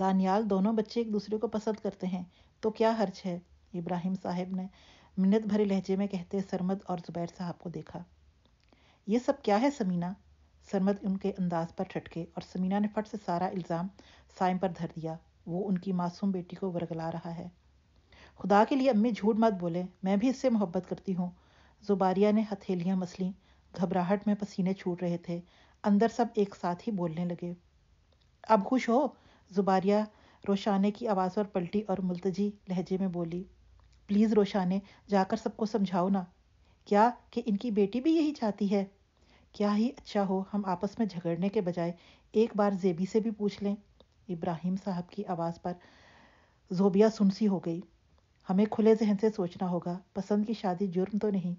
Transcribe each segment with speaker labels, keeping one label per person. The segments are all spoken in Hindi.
Speaker 1: दानियाल दोनों बच्चे एक दूसरे को पसंद करते हैं तो क्या हर्ज है इब्राहिम साहब ने मिन्नत भरे लहजे में कहते सरमद और जुबैर साहब को देखा ये सब क्या है समीना सरमद उनके अंदाज पर ठटके और समीना ने फट से सारा इल्ज़ाम साइम पर धर दिया वो उनकी मासूम बेटी को वरगला रहा है खुदा के लिए अम्मी झूठ मत बोले मैं भी इससे मोहब्बत करती हूँ जुबारिया ने हथेलियाँ मसली घबराहट में पसीने छूट रहे थे अंदर सब एक साथ ही बोलने लगे अब खुश हो जुबारिया रोशाने की आवाज़ पर पलटी और मुलतजी लहजे में बोली प्लीज़ रोशाने जाकर सबको समझाओ ना क्या कि इनकी बेटी भी यही चाहती है क्या ही अच्छा हो हम आपस में झगड़ने के बजाय एक बार जेबी से भी पूछ लें इब्राहिम साहब की आवाज़ पर जोबिया सुनसी हो गई हमें खुले जहन से सोचना होगा पसंद की शादी जुर्म तो नहीं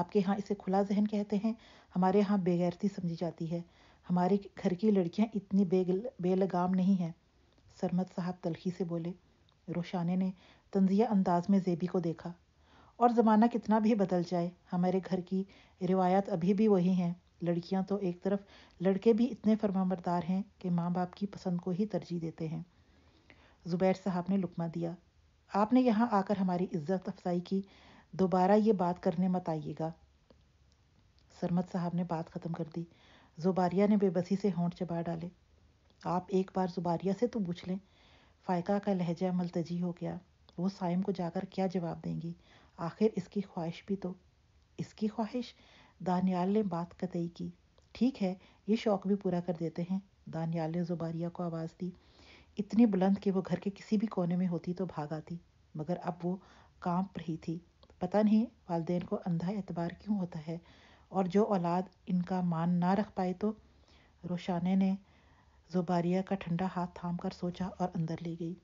Speaker 1: आपके यहाँ इसे खुला जहन कहते हैं हमारे यहाँ बेगैरती समझी जाती है हमारे घर की लड़कियां इतनी बेगल बेलगाम नहीं हैं सरमद साहब तलखी से बोले रोशाने ने तंजिया अंदाज में जेबी को देखा और ज़माना कितना भी बदल जाए हमारे घर की रिवायत अभी भी वही हैं लड़कियां तो एक तरफ लड़के भी इतने फरमाबरदार हैं कि माँ बाप की पसंद को ही तरजीह देते हैं ज़ुबैर साहब ने लुकमा दिया आपने यहाँ आकर हमारी इज्जत अफजाई की दोबारा ये बात करने मत आइएगा सरमद साहब ने बात ख़त्म कर दी जुबारिया ने बेबसी से होंठ चबा डाले आप एक बार जुबारिया से तो पूछ लें फ़ायका का लहजा मलतजी हो गया वो साइम को जाकर क्या जवाब देंगी आखिर इसकी ख्वाहिश भी तो इसकी ख्वाहिश दानियाल ने बात कतई की ठीक है ये शौक़ भी पूरा कर देते हैं दानियाल ने जुबारिया को आवाज़ दी इतनी बुलंद कि वो घर के किसी भी कोने में होती तो भाग आती मगर अब वो कांप रही थी पता नहीं वालदेन को अंधा एतबार क्यों होता है और जो औलाद इनका मान ना रख पाए तो रोशाने ने जुबारिया का ठंडा हाथ थाम कर सोचा और अंदर ले गई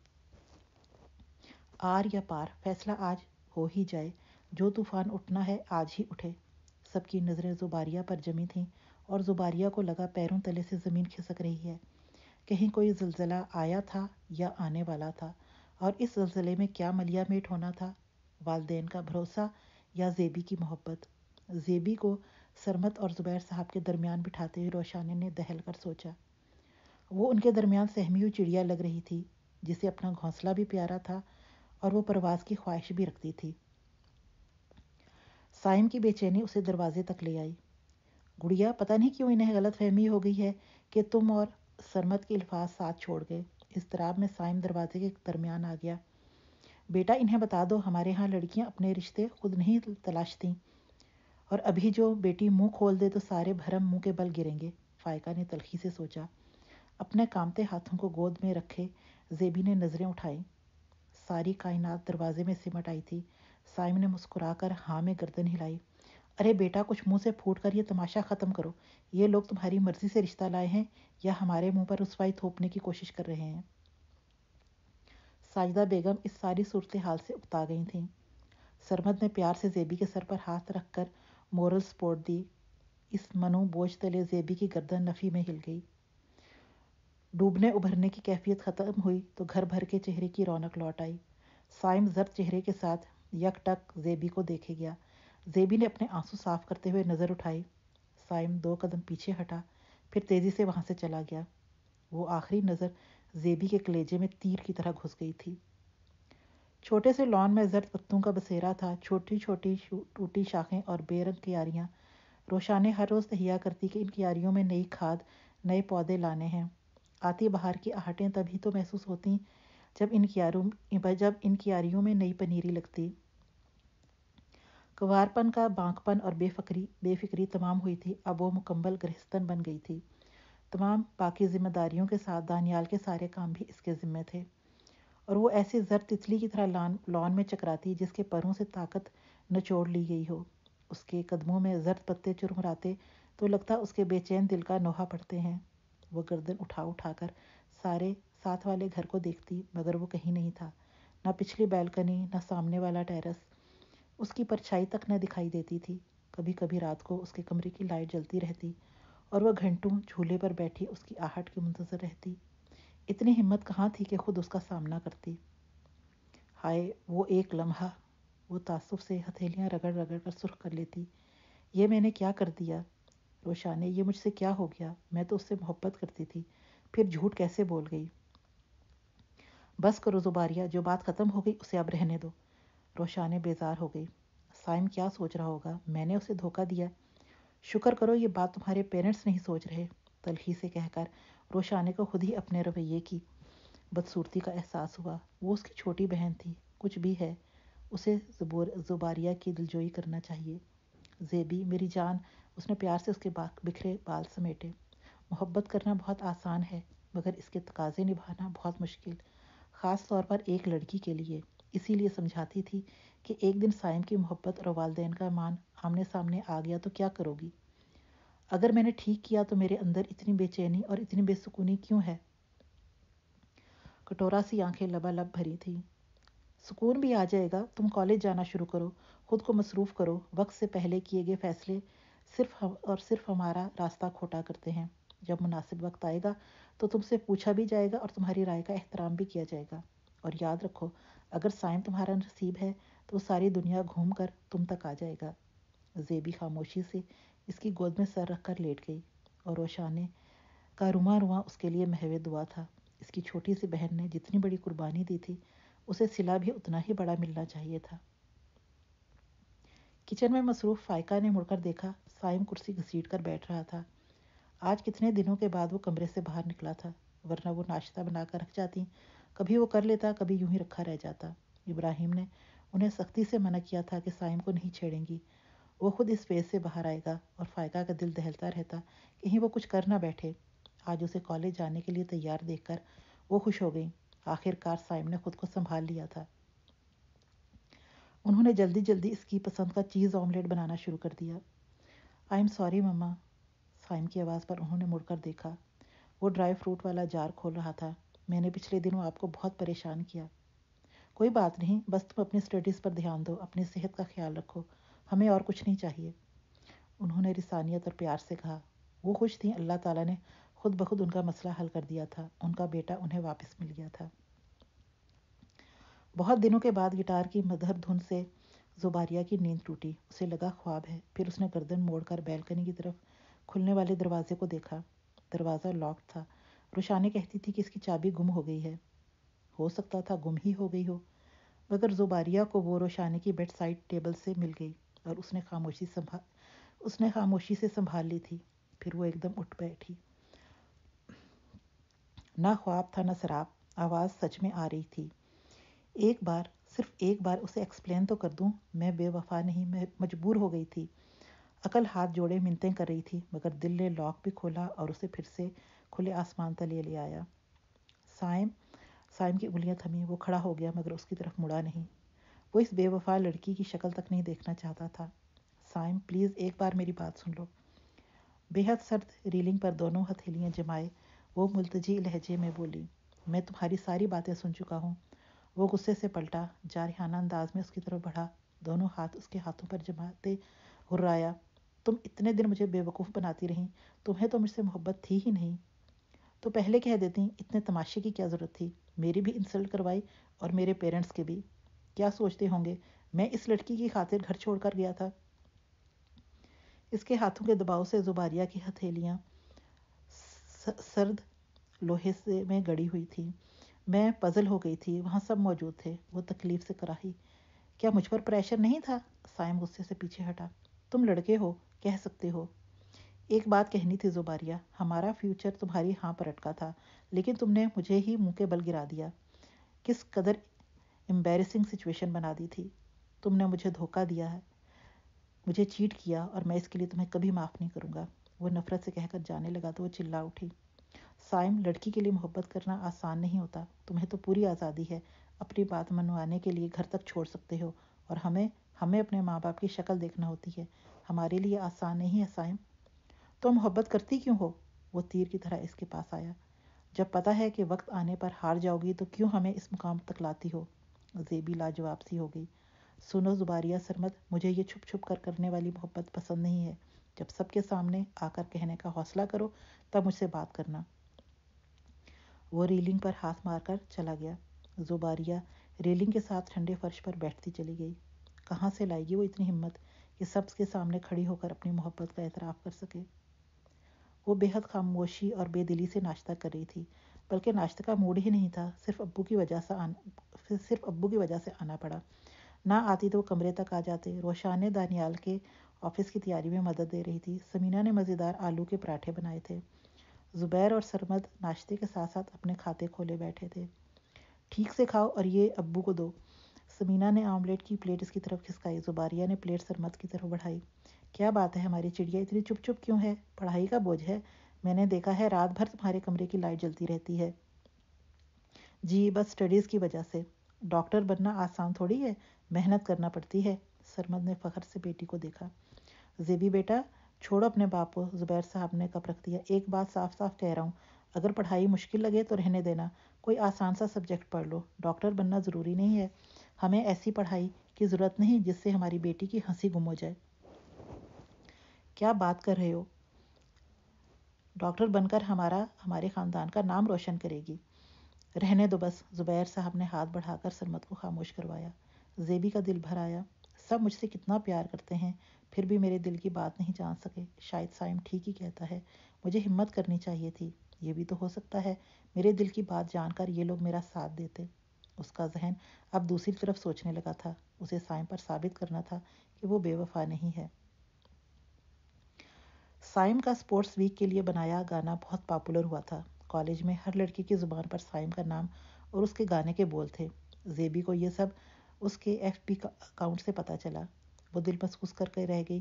Speaker 1: आर या पार फैसला आज हो ही जाए जो तूफान उठना है आज ही उठे सबकी नज़रें जुबारिया पर जमी थीं और जुबारिया को लगा पैरों तले से ज़मीन खिसक रही है कहीं कोई जलजिला आया था या आने वाला था और इस जलजिले में क्या मलियामेट होना था वालदेन का भरोसा या जेबी की मोहब्बत जेबी को सरमत और ज़ुबैर साहब के दरमियान बिठाते हुए रोशानी ने दहल कर सोचा वो उनके दरमियान सहमी चिड़िया लग रही थी जिसे अपना घोंसला भी प्यारा था और वो परवाज़ की ख्वाहिश भी रखती थी साइम की बेचैनी उसे दरवाजे तक ले आई गुड़िया पता नहीं क्यों इन्हें गलत फहमी हो गई है कि तुम और सरमत के अल्फाज साथ छोड़ गए इस तराब में साइम दरवाजे के दरमियान आ गया बेटा इन्हें बता दो हमारे यहाँ लड़कियाँ अपने रिश्ते खुद नहीं तलाशती और अभी जो बेटी मुंह खोल दे तो सारे भरम मुंह के बल गिरेंगे फायका ने तलखी से सोचा अपने कामते हाथों को गोद में रखे जेबी ने नज़रें उठाई सारी कायनात दरवाजे में सिमट आई थी साइम ने मुस्कुराकर हाँ में गर्दन हिलाई अरे बेटा कुछ मुंह से फूट कर ये तमाशा ख़त्म करो ये लोग तुम्हारी मर्जी से रिश्ता लाए हैं या हमारे मुंह पर रसवाई थोपने की कोशिश कर रहे हैं साजदा बेगम इस सारी सूरत हाल से उकता गई थी सरमद ने प्यार से जेबी के सर पर हाथ रखकर मोरल सपोर्ट दी इस मनु बोझ तले जेबी की गर्दन नफ़ी में हिल गई डूबने उभरने की कैफियत ख़त्म हुई तो घर भर के चेहरे की रौनक लौट आई साइम जर चेहरे के साथ यक टक जेबी को देखे गया जेबी ने अपने आंसू साफ करते हुए नज़र उठाई साइम दो कदम पीछे हटा फिर तेज़ी से वहाँ से चला गया वो आखिरी नज़र जेबी के कलेजे में तीर की तरह घुस गई थी छोटे से लॉन में जर्द पत्तों का बसेरा था छोटी छोटी टूटी शाखें और बेरंग क्यारियाँ रोशाने हर रोज़ तहिया करती कि इन क्यारियों में नई खाद नए पौधे लाने हैं आती बाहर की आहटें तभी तो महसूस होती जब इन क्यारों जब इन क्यारियों में नई पनीरी लगती कुवारपन का बांकपन और बेफकरी बेफिक्री तमाम हुई थी अब वो मुकम्मल गृहस्थन बन गई थी तमाम बाकी जिम्मेदारियों के साथ दानियाल के सारे काम भी इसके ज़िम्मे थे और वो ऐसे जर तितली की तरह लॉन लॉन में चकराती जिसके परों से ताकत नचोड़ ली गई हो उसके कदमों में जर्द पत्ते चुरमुराते तो लगता उसके बेचैन दिल का नोहा पड़ते हैं वो गर्दन उठा उठा कर सारे साथ वाले घर को देखती मगर वो कहीं नहीं था ना पिछली बैलकनी ना सामने वाला टेरेस उसकी परछाई तक न दिखाई देती थी कभी कभी रात को उसके कमरे की लाइट जलती रहती और वह घंटों झूले पर बैठी उसकी आहट की मुंतजर रहती इतनी हिम्मत कहाँ थी कि खुद उसका सामना करती हाय वो एक लम्हा वो तासुब से हथेलियाँ रगड़ रगड़ कर सुर्ख कर लेती ये मैंने क्या कर दिया रोशाने ये मुझसे क्या हो गया मैं तो उससे मोहब्बत करती थी फिर झूठ कैसे बोल गई बस करो जुबारिया जो बात ख़त्म हो गई उसे अब रहने दो रोशाने बेजार हो गई साइम क्या सोच रहा होगा मैंने उसे धोखा दिया शुक्र करो ये बात तुम्हारे पेरेंट्स नहीं सोच रहे तलखी से कहकर रोशाने को खुद ही अपने रवैये की बदसूरती का एहसास हुआ वो उसकी छोटी बहन थी कुछ भी है उसे जुबारिया की दिलजोई करना चाहिए जेबी मेरी जान उसने प्यार से उसके बाक बिखरे बाल समेटे मोहब्बत करना बहुत आसान है मगर इसके तकाजे निभाना बहुत मुश्किल ख़ास तौर पर एक लड़की के लिए इसीलिए समझाती थी कि एक दिन साइम की मोहब्बत और वालदेन का मान आमने सामने आ गया तो क्या करोगी अगर मैंने ठीक किया तो मेरे अंदर इतनी बेचैनी और इतनी बेसुकूनी क्यों है कटोरा सी आंखें लबालब भरी थी सुकून भी आ जाएगा तुम कॉलेज जाना शुरू करो खुद को मसरूफ़ करो वक्त से पहले किए गए फैसले सिर्फ हम और सिर्फ हमारा रास्ता खोटा करते हैं जब मुनासिब वक्त आएगा तो तुमसे पूछा भी जाएगा और तुम्हारी राय का एहतराम भी किया जाएगा और याद रखो अगर साइम तुम्हारा नसीब है तो सारी दुनिया घूम कर तुम तक आ जाएगा जेबी खामोशी से इसकी गोद में सर रखकर लेट गई और रोशाने का रुमा रुआ उसके लिए महवे दुआ था इसकी छोटी सी बहन ने जितनी बड़ी कुर्बानी दी थी उसे सिला भी उतना ही बड़ा मिलना चाहिए था किचन में मसरूफ़ फ़ायका ने मुड़कर देखा साइम कुर्सी घसीट कर बैठ रहा था आज कितने दिनों के बाद वो कमरे से बाहर निकला था वरना वो नाश्ता बनाकर रख जाती कभी वो कर लेता कभी यूं ही रखा रह जाता इब्राहिम ने उन्हें सख्ती से मना किया था कि साइम को नहीं छेड़ेंगी वो खुद इस फेज से बाहर आएगा और फ़ायदा का दिल दहलता रहता कहीं वो कुछ कर ना बैठे आज उसे कॉलेज जाने के लिए तैयार देखकर वो खुश हो गई आखिरकार साइम ने खुद को संभाल लिया था उन्होंने जल्दी जल्दी इसकी पसंद का चीज़ ऑमलेट बनाना शुरू कर दिया आई एम सॉरी मम्मा साइम की आवाज़ पर उन्होंने मुड़कर देखा वो ड्राई फ्रूट वाला जार खोल रहा था मैंने पिछले दिनों आपको बहुत परेशान किया कोई बात नहीं बस तुम अपनी स्टडीज़ पर ध्यान दो अपनी सेहत का ख्याल रखो हमें और कुछ नहीं चाहिए उन्होंने रिसानियत और प्यार से कहा वो खुश थी अल्लाह ताला ने खुद ब खुद उनका मसला हल कर दिया था उनका बेटा उन्हें वापस मिल गया था बहुत दिनों के बाद गिटार की मधर धुन से जुबारिया की नींद टूटी उसे लगा ख्वाब है फिर उसने गर्दन मोड़कर बैलकनी की तरफ खुलने वाले दरवाजे को देखा दरवाज़ा लॉक था रुशाने कहती थी कि इसकी चाबी गुम हो गई है हो सकता था गुम ही हो गई हो मगर जुबारिया को वो रोशानी की बेड साइड टेबल से मिल गई और उसने खामोशी संभाल उसने खामोशी से संभाल ली थी फिर वो एकदम उठ बैठी ना ख्वाब था ना शराब आवाज़ सच में आ रही थी एक बार सिर्फ एक बार उसे एक्सप्लेन तो कर दूं मैं बेवफा नहीं मैं मजबूर हो गई थी अकल हाथ जोड़े मिनतें कर रही थी मगर दिल ने लॉक भी खोला और उसे फिर से खुले आसमान तले ले आया साइम साइम की उंगलियां थमी वो खड़ा हो गया मगर उसकी तरफ मुड़ा नहीं वो इस बेवफा लड़की की शक्ल तक नहीं देखना चाहता था साइम प्लीज़ एक बार मेरी बात सुन लो बेहद सर्द रीलिंग पर दोनों हथेलियाँ जमाए वो मुलतजी लहजे में बोली मैं तुम्हारी सारी बातें सुन चुका हूँ वो गुस्से से पलटा जारहाना अंदाज में उसकी तरफ बढ़ा दोनों हाथ उसके हाथों पर जमाते हुर्राया तुम इतने दिन मुझे बेवकूफ़ बनाती रहीं तुम्हें तो मुझसे मोहब्बत थी ही नहीं तो पहले कह देती इतने तमाशे की क्या ज़रूरत थी मेरी भी इंसल्ट करवाई और मेरे पेरेंट्स के भी क्या सोचते होंगे मैं इस लड़की की खातिर घर छोड़कर गया था इसके हाथों के दबाव से जुबारिया की हथेलियाँ सर्द लोहे से में गड़ी हुई थी मैं पजल हो गई थी वहाँ सब मौजूद थे वो तकलीफ से कराही क्या मुझ पर प्रेशर नहीं था सायम गुस्से से पीछे हटा तुम लड़के हो कह सकते हो एक बात कहनी थी जुबारिया हमारा फ्यूचर तुम्हारी हाँ पर अटका था लेकिन तुमने मुझे ही मुंह के बल गिरा दिया किस कदर एम्बेरसिंग सिचुएशन बना दी थी तुमने मुझे धोखा दिया है मुझे चीट किया और मैं इसके लिए तुम्हें कभी माफ़ नहीं करूँगा वो नफ़रत से कहकर जाने लगा तो वो चिल्ला उठी साइम लड़की के लिए मोहब्बत करना आसान नहीं होता तुम्हें तो पूरी आज़ादी है अपनी बात मनवाने के लिए घर तक छोड़ सकते हो और हमें हमें अपने माँ बाप की शक्ल देखना होती है हमारे लिए आसान नहीं है साइम तो मोहब्बत करती क्यों हो वो तीर की तरह इसके पास आया जब पता है कि वक्त आने पर हार जाओगी तो क्यों हमें इस मुकाम तक लाती हो जेबी लाजवाब सी हो गई सुनो जुबारिया सरमद मुझे ये छुप छुप कर करने वाली मोहब्बत पसंद नहीं है जब सबके सामने आकर कहने का हौसला करो तब मुझसे बात करना वो रेलिंग पर हाथ मारकर चला गया जुबारिया रेलिंग के साथ ठंडे फर्श पर बैठती चली गई कहाँ से लाएगी वो इतनी हिम्मत कि सब के सामने खड़ी होकर अपनी मोहब्बत का एतराफ़ कर सके वो बेहद खामोशी और बेदिली से नाश्ता कर रही थी बल्कि नाश्ते का मूड ही नहीं था सिर्फ अब्बू की वजह से आना सिर्फ अब्बू की वजह से आना पड़ा ना आती तो वो कमरे तक आ जाते रोशान दानियाल के ऑफिस की तैयारी में मदद दे रही थी समीना ने मज़ेदार आलू के पराठे बनाए थे ज़ुबैर और सरमद नाश्ते के साथ साथ अपने खाते खोले बैठे थे ठीक से खाओ और ये अब्बू को दो समीना ने आमलेट की प्लेट इसकी तरफ खिसकाई जुबारिया ने प्लेट सरमद की तरफ बढ़ाई क्या बात है हमारी चिड़िया इतनी चुप चुप क्यों है पढ़ाई का बोझ है मैंने देखा है रात भर तुम्हारे कमरे की लाइट जलती रहती है जी बस स्टडीज़ की वजह से डॉक्टर बनना आसान थोड़ी है मेहनत करना पड़ती है सरमद ने फ़खर से बेटी को देखा जेबी बेटा छोड़ो अपने बाप को जुबैर साहब ने कप रख दिया एक बात साफ साफ कह रहा हूँ अगर पढ़ाई मुश्किल लगे तो रहने देना कोई आसान सा सब्जेक्ट पढ़ लो डॉक्टर बनना ज़रूरी नहीं है हमें ऐसी पढ़ाई की ज़रूरत नहीं जिससे हमारी बेटी की हंसी गुम हो जाए क्या बात कर रहे हो डॉक्टर बनकर हमारा हमारे ख़ानदान का नाम रोशन करेगी रहने दो बस ज़ुबैर साहब ने हाथ बढ़ाकर सरमत को खामोश करवाया जेबी का दिल भर आया सब मुझसे कितना प्यार करते हैं फिर भी मेरे दिल की बात नहीं जान सके शायद साइम ठीक ही कहता है मुझे हिम्मत करनी चाहिए थी ये भी तो हो सकता है मेरे दिल की बात जानकर ये लोग मेरा साथ देते उसका जहन अब दूसरी तरफ सोचने लगा था उसे साइम पर साबित करना था कि वो बेवफा नहीं है साइम का स्पोर्ट्स वीक के लिए बनाया गाना बहुत पॉपुलर हुआ था कॉलेज में हर लड़की की ज़ुबान पर साइम का नाम और उसके गाने के बोल थे जेबी को ये सब उसके एफ पी अकाउंट से पता चला वो दिल महसूस करके रह गई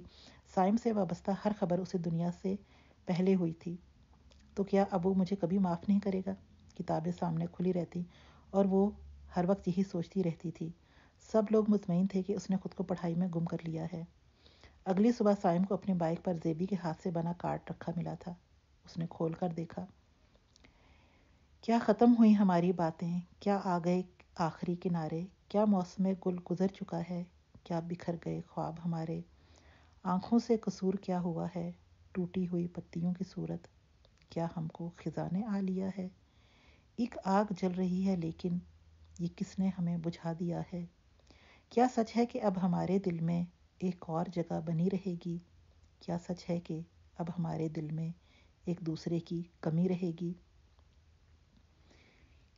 Speaker 1: साइम से वाबस्ता हर खबर उसे दुनिया से पहले हुई थी तो क्या अब वो मुझे कभी माफ़ नहीं करेगा किताबें सामने खुली रहती और वो हर वक्त यही सोचती रहती थी सब लोग मुतमिन थे कि उसने खुद को पढ़ाई में गुम कर लिया है अगली सुबह साइम को अपनी बाइक पर जेबी के हाथ से बना कार्ड रखा मिला था उसने खोल कर देखा क्या ख़त्म हुई हमारी बातें क्या आ गए आखिरी किनारे क्या मौसम गुल गुजर चुका है क्या बिखर गए ख्वाब हमारे आँखों से कसूर क्या हुआ है टूटी हुई पत्तियों की सूरत क्या हमको खिजाने ने आ लिया है एक आग जल रही है लेकिन ये किसने हमें बुझा दिया है क्या सच है कि अब हमारे दिल में एक और जगह बनी रहेगी क्या सच है कि अब हमारे दिल में एक दूसरे की कमी रहेगी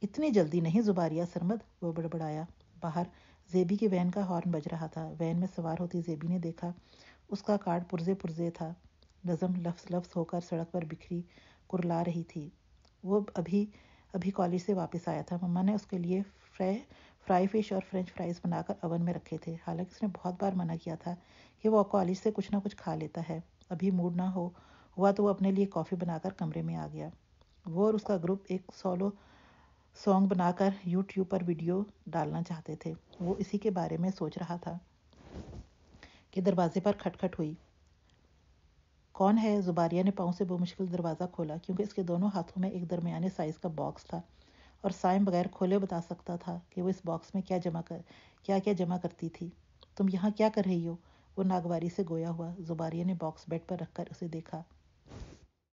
Speaker 1: इतनी जल्दी नहीं जुबारिया सरमद वो बड़बड़ाया बाहर जेबी के वैन का हॉर्न बज रहा था वैन में सवार होती जेबी ने देखा उसका कार्ड पुरजे पुरजे था नज़म लफ्स लफ्स होकर सड़क पर बिखरी कुरला रही थी वो अभी अभी कॉलेज से वापस आया था मम्मा ने उसके लिए फ्रे फ्राई फिश और फ्रेंच फ्राइज़ बनाकर अवन में रखे थे हालांकि उसने बहुत बार मना किया था कि वो कॉलेज से कुछ ना कुछ खा लेता है अभी मूड ना हो हुआ तो वो अपने लिए कॉफ़ी बनाकर कमरे में आ गया वो और उसका ग्रुप एक सोलो सॉन्ग बनाकर यूट्यूब पर वीडियो डालना चाहते थे वो इसी के बारे में सोच रहा था कि दरवाजे पर खटखट हुई कौन है जुबारिया ने पाँव से वो मुश्किल दरवाज़ा खोला क्योंकि इसके दोनों हाथों में एक दरमियाने साइज़ का बॉक्स था और साइम बगैर खोले बता सकता था कि वो इस बॉक्स में क्या जमा कर क्या क्या जमा करती थी तुम यहाँ क्या कर रही हो वो नागवारी से गोया हुआ जुबारिया ने बॉक्स बेड पर रखकर उसे देखा